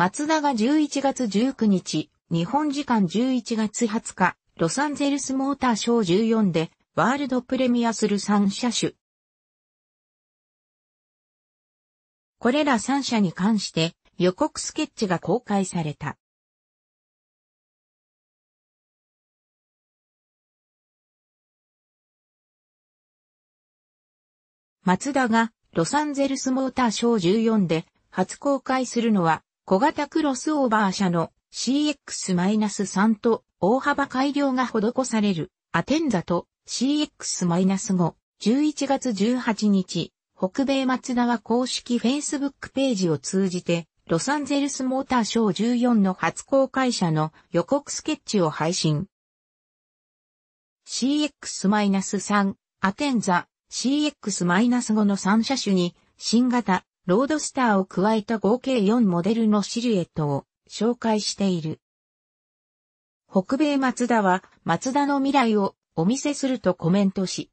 松田が11月19日、日本時間11月20日、ロサンゼルスモーターショー14で、ワールドプレミアする3車種。これら3車に関して、予告スケッチが公開された。マツダがロサンゼルスモーターショー14で初公開するのは小型クロスオーバー車の CX-3 と大幅改良が施されるアテンザと CX-5、11月18日、北米松ダは公式 Facebook ページを通じて、ロサンゼルスモーターショー14の初公開車の予告スケッチを配信。CX-3、アテンザ、CX-5 の3車種に、新型ロードスターを加えた合計4モデルのシルエットを紹介している。北米マツダは、マツダの未来をお見せするとコメントし、